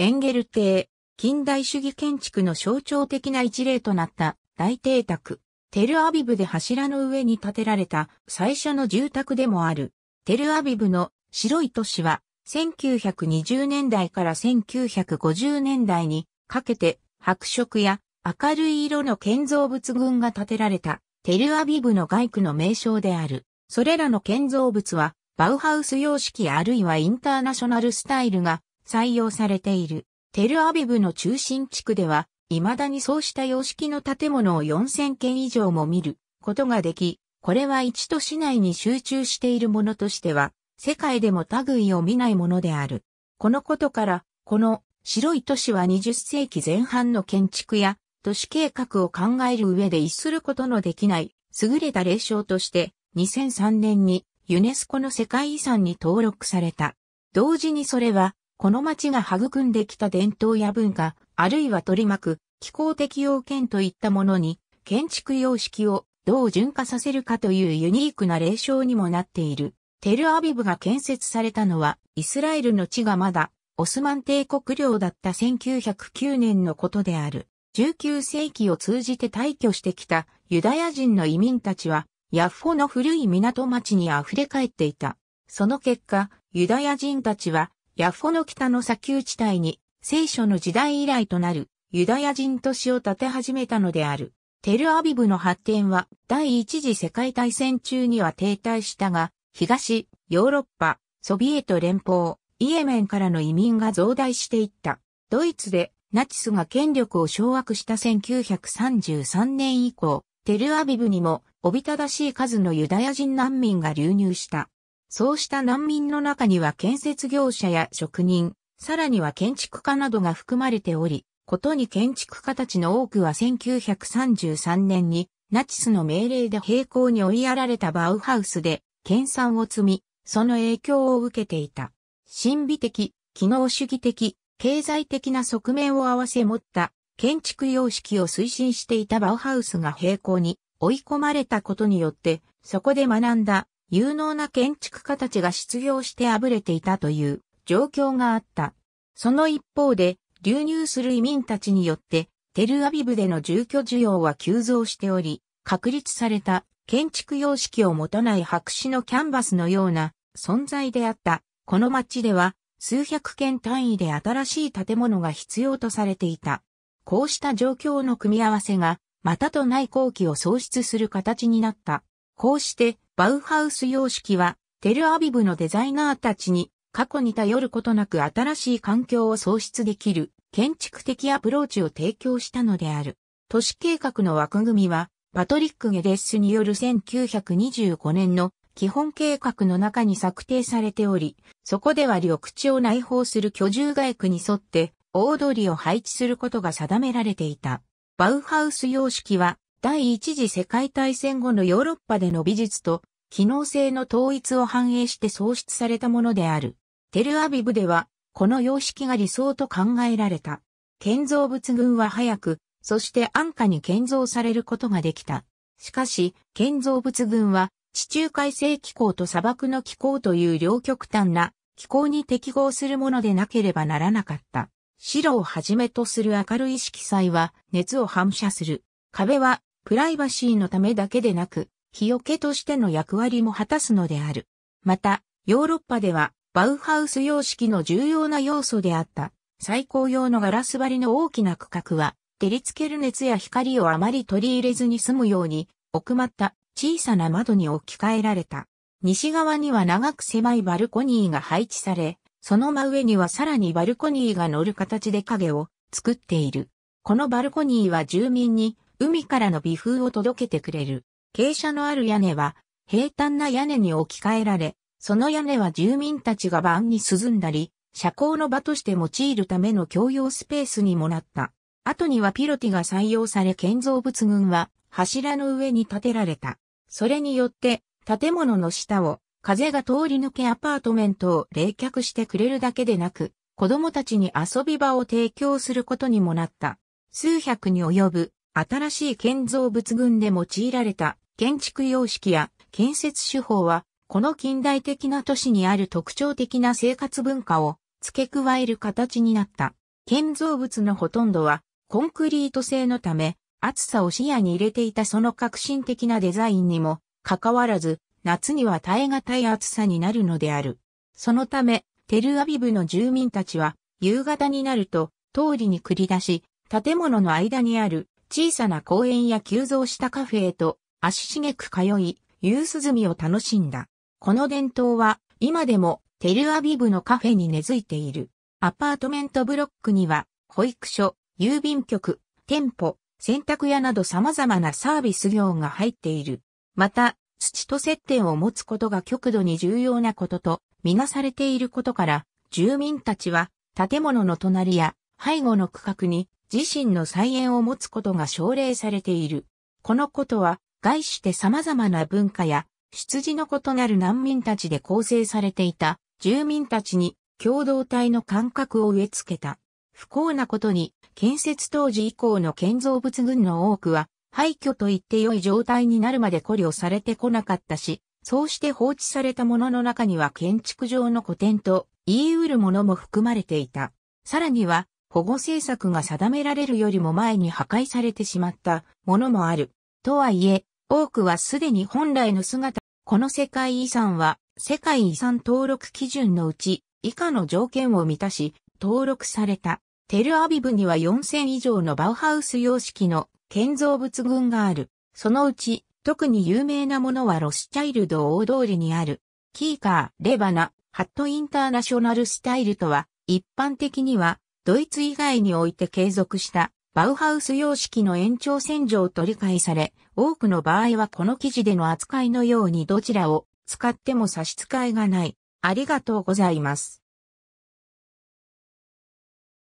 エンゲル邸、近代主義建築の象徴的な一例となった大邸宅。テルアビブで柱の上に建てられた最初の住宅でもある。テルアビブの白い都市は1920年代から1950年代にかけて白色や明るい色の建造物群が建てられたテルアビブの外区の名称である。それらの建造物はバウハウス様式あるいはインターナショナルスタイルが採用されている。テルアビブの中心地区では、未だにそうした様式の建物を4000件以上も見ることができ、これは一都市内に集中しているものとしては、世界でも類を見ないものである。このことから、この白い都市は20世紀前半の建築や都市計画を考える上で一することのできない優れた霊障として2003年にユネスコの世界遺産に登録された。同時にそれはこの町が育んできた伝統や文化、あるいは取り巻く気候的要件といったものに、建築様式をどう順化させるかというユニークな例称にもなっている。テルアビブが建設されたのは、イスラエルの地がまだ、オスマン帝国領だった1909年のことである。19世紀を通じて退去してきたユダヤ人の移民たちは、ヤッホの古い港町に溢れ返っていた。その結果、ユダヤ人たちはヤッフの北の砂丘地帯に聖書の時代以来となるユダヤ人都市を建て始めたのである。テルアビブの発展は第一次世界大戦中には停滞したが、東、ヨーロッパ、ソビエト連邦、イエメンからの移民が増大していった。ドイツでナチスが権力を掌握した1933年以降、テルアビブにもおびただしい数のユダヤ人難民が流入した。そうした難民の中には建設業者や職人、さらには建築家などが含まれており、ことに建築家たちの多くは1933年にナチスの命令で平行に追いやられたバウハウスで研鑽を積み、その影響を受けていた。神秘的、機能主義的、経済的な側面を合わせ持った建築様式を推進していたバウハウスが平行に追い込まれたことによって、そこで学んだ有能な建築家たちが失業してあぶれていたという状況があった。その一方で、流入する移民たちによって、テルアビブでの住居需要は急増しており、確立された建築様式を持たない白紙のキャンバスのような存在であった。この街では、数百件単位で新しい建物が必要とされていた。こうした状況の組み合わせが、またとない後期を創出する形になった。こうして、バウハウス様式は、テルアビブのデザイナーたちに過去に頼ることなく新しい環境を創出できる建築的アプローチを提供したのである。都市計画の枠組みは、パトリック・ゲレッスによる1925年の基本計画の中に策定されており、そこでは緑地を内包する居住街区に沿って大通りを配置することが定められていた。バウハウス様式は第一次世界大戦後のヨーロッパでの美術と機能性の統一を反映して創出されたものである。テルアビブでは、この様式が理想と考えられた。建造物群は早く、そして安価に建造されることができた。しかし、建造物群は、地中海性気候と砂漠の気候という両極端な気候に適合するものでなければならなかった。白をはじめとする明るい色彩は熱を反射する。壁はプライバシーのためだけでなく、日よけとしての役割も果たすのである。また、ヨーロッパでは、バウハウス様式の重要な要素であった、最高用のガラス張りの大きな区画は、照りつける熱や光をあまり取り入れずに済むように、奥まった小さな窓に置き換えられた。西側には長く狭いバルコニーが配置され、その真上にはさらにバルコニーが乗る形で影を作っている。このバルコニーは住民に海からの微風を届けてくれる。傾斜のある屋根は、平坦な屋根に置き換えられ、その屋根は住民たちが晩に涼んだり、社交の場として用いるための共用スペースにもなった。後にはピロティが採用され建造物群は柱の上に建てられた。それによって建物の下を風が通り抜けアパートメントを冷却してくれるだけでなく、子供たちに遊び場を提供することにもなった。数百に及ぶ新しい建造物群で用いられた建築様式や建設手法は、この近代的な都市にある特徴的な生活文化を付け加える形になった。建造物のほとんどはコンクリート製のため、暑さを視野に入れていたその革新的なデザインにもかかわらず、夏には耐え難い暑さになるのである。そのため、テルアビブの住民たちは、夕方になると、通りに繰り出し、建物の間にある小さな公園や急増したカフェへと足しげく通い、夕涼みを楽しんだ。この伝統は今でもテルアビブのカフェに根付いている。アパートメントブロックには保育所、郵便局、店舗、洗濯屋など様々なサービス業が入っている。また、土と接点を持つことが極度に重要なこととみなされていることから、住民たちは建物の隣や背後の区画に自身の菜園を持つことが奨励されている。このことは、概して様々な文化や、出自の異なる難民たちで構成されていた住民たちに共同体の感覚を植え付けた。不幸なことに、建設当時以降の建造物群の多くは、廃墟と言って良い状態になるまで孤慮されてこなかったし、そうして放置されたものの中には建築上の古典と言い得るものも含まれていた。さらには、保護政策が定められるよりも前に破壊されてしまったものもある。とはいえ、多くはすでに本来の姿、この世界遺産は世界遺産登録基準のうち以下の条件を満たし、登録された。テルアビブには4000以上のバウハウス様式の建造物群がある。そのうち、特に有名なものはロスチャイルド大通りにある。キーカー、レバナ、ハットインターナショナルスタイルとは、一般的にはドイツ以外において継続したバウハウス様式の延長線上と理解され、多くの場合はこの記事での扱いのようにどちらを使っても差し支えがない。ありがとうございます。